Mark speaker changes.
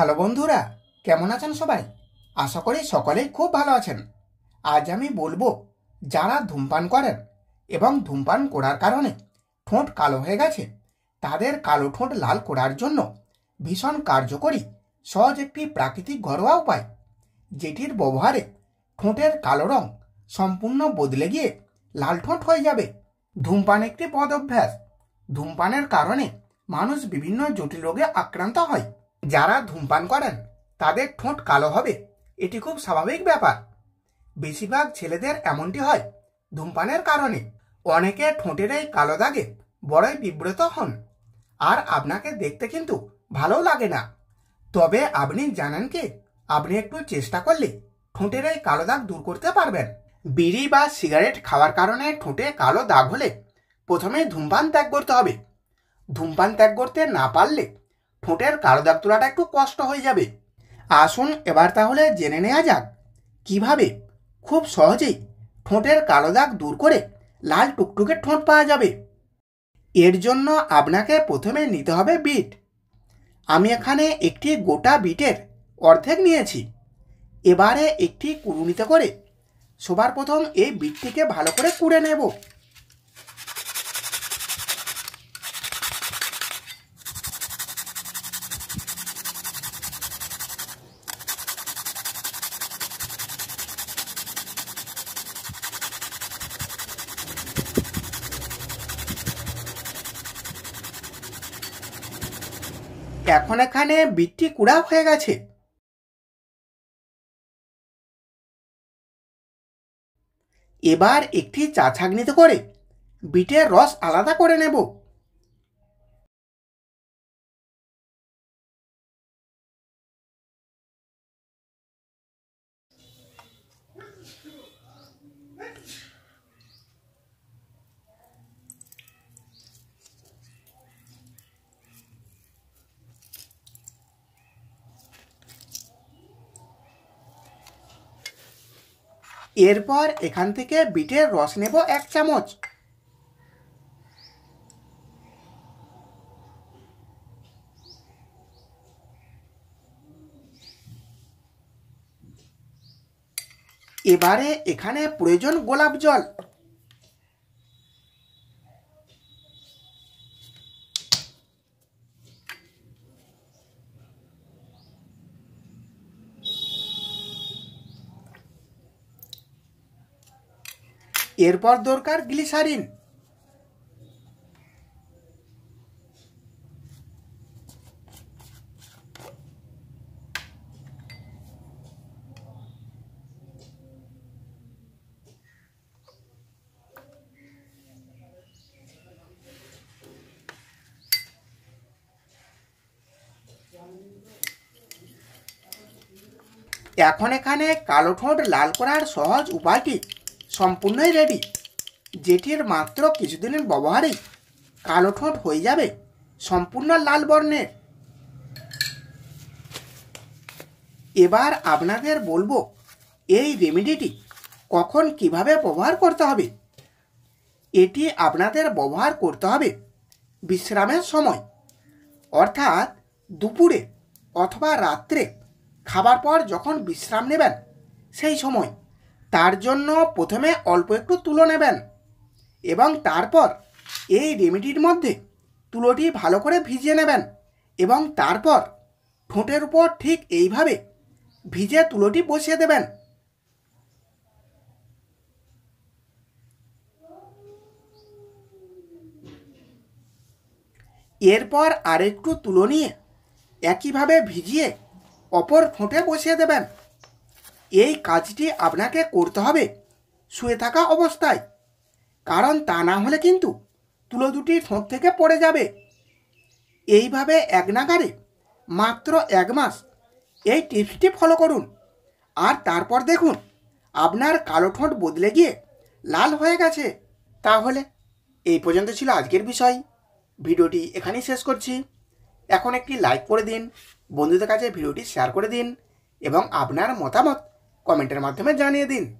Speaker 1: hello বন্ধুরা কেমন আছেন সবাই আশা করি সকলেই খুব ভালো আছেন আজ আমি বলবো যারা ধূমপান করেন এবং ধূমপান করার কারণে ঠোঁট কালো হয়ে গেছে তাদের কালো ঠোঁট লাল করার জন্য ভীষণ কার্যকরী সহজ একটি প্রাকৃতিক ঘরোয়া উপায় যেটির ব্যবহারে ঠোঁটের কালো রং সম্পূর্ণ বদলে গিয়ে লাল ঠোঁট হয়ে যাবে ধূমপান একটি পদ অভ্যাস ধূমপানের কারণে মানুষ বিভিন্ন জটিল রোগে আক্রান্ত হয় যারা ধূমপান করেন তাদের ঠোঁট কালো হবে এটি খুব স্বাভাবিক ব্যাপার বেশিরভাগ ছেলেদের এমনটি হয় ধূমপানের কারণে অনেকে ঠোঁটের এই কালো দাগে বড়ই বিব্রত হন আর আপনাকে দেখতে কিন্তু ভালো লাগে না তবে আপনি জানেন কি আপনি একটু চেষ্টা করলে ঠোঁটের এই কালো দাগ দূর করতে পারবেন বিড়ি বা সিগারেট খাওয়ার কারণে ঠোঁটে কালো দাগ হলে প্রথমে ধূমপান ত্যাগ করতে হবে ধূমপান ত্যাগ করতে না পারলে ঠোঁটের কালো দাগ তোলাটা একটু কষ্ট হয়ে যাবে আসুন এবার তাহলে জেনে নেওয়া যাক কিভাবে খুব সহজেই ঠোঁটের কালো দাগ দূর করে লাল টুকটুকে ঠোঁট পাওয়া যাবে এর জন্য আপনাকে প্রথমে নিতে হবে বিট আমি এখানে একটি গোটা বিটের অর্ধেক নিয়েছি এবারে একটি কুড়ুনিতে করে সবার প্রথম এই বিটটিকে ভালো করে কুড়ে নেব এখন এখানে বিটটি কুড়াও হয়ে গেছে এবার একটি চা ছাগনিতে করে বিটের রস আলাদা করে নেব এরপর এখান থেকে বিটের রস নেব এক চামচ এবারে এখানে প্রয়োজন গোলাপ জল এরপর দরকার গ্লিসারিন এখন এখানে কালো ঠোঁট লাল করার সহজ উপায় কী সম্পূর্ণই রেডি যেটির মাত্র কিছুদিনের ব্যবহারেই কালো ঠোঁট হয়ে যাবে সম্পূর্ণ লাল বর্ণের এবার আপনাদের বলবো এই রেমিডিটি কখন কিভাবে ব্যবহার করতে হবে এটি আপনাদের ব্যবহার করতে হবে বিশ্রামের সময় অর্থাৎ দুপুরে অথবা রাত্রে খাবার পর যখন বিশ্রাম নেবেন সেই সময় তার জন্য প্রথমে অল্প একটু তুলো নেবেন এবং তারপর এই রেমিডির মধ্যে তুলোটি ভালো করে ভিজিয়ে নেবেন এবং তারপর ঠোঁটের উপর ঠিক এইভাবে ভিজে তুলোটি বসিয়ে দেবেন এরপর আরেকটু তুলো নিয়ে একইভাবে ভিজিয়ে অপর ঠোঁটে বসিয়ে দেবেন এই কাজটি আপনাকে করতে হবে শুয়ে থাকা অবস্থায় কারণ তা না হলে কিন্তু তুলো দুটি ঠোঁট থেকে পড়ে যাবে এইভাবে এক নাগারে মাত্র এক মাস এই টিপসটি ফলো করুন আর তারপর দেখুন আপনার কালো ঠোঁট বদলে গিয়ে লাল হয়ে গেছে তাহলে এই পর্যন্ত ছিল আজকের বিষয় ভিডিওটি এখানেই শেষ করছি এখন একটি লাইক করে দিন বন্ধুদের কাছে ভিডিওটি শেয়ার করে দিন এবং আপনার মতামত कमेंटर माध्यम जानिए दिन